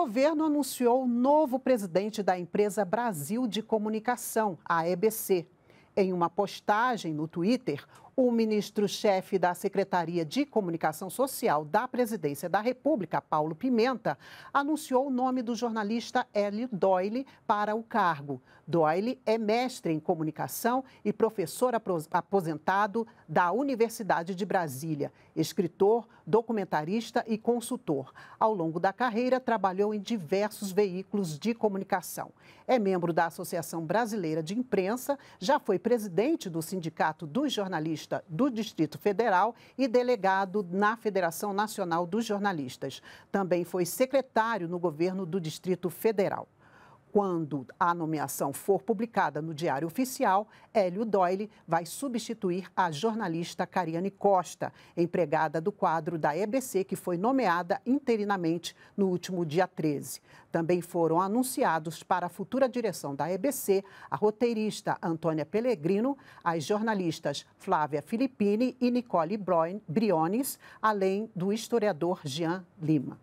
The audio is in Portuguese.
governo anunciou o novo presidente da empresa Brasil de Comunicação, a EBC. Em uma postagem no Twitter, o ministro-chefe da Secretaria de Comunicação Social da Presidência da República, Paulo Pimenta, anunciou o nome do jornalista Hélio Doyle para o cargo. Doyle é mestre em comunicação e professor aposentado da Universidade de Brasília, escritor, documentarista e consultor. Ao longo da carreira, trabalhou em diversos veículos de comunicação. É membro da Associação Brasileira de Imprensa, já foi presidente do Sindicato dos Jornalistas jornalista do Distrito Federal e delegado na Federação Nacional dos Jornalistas. Também foi secretário no governo do Distrito Federal. Quando a nomeação for publicada no Diário Oficial, Hélio Doyle vai substituir a jornalista Cariane Costa, empregada do quadro da EBC, que foi nomeada interinamente no último dia 13. Também foram anunciados para a futura direção da EBC a roteirista Antônia Pellegrino, as jornalistas Flávia Filippini e Nicole Briones, além do historiador Jean Lima.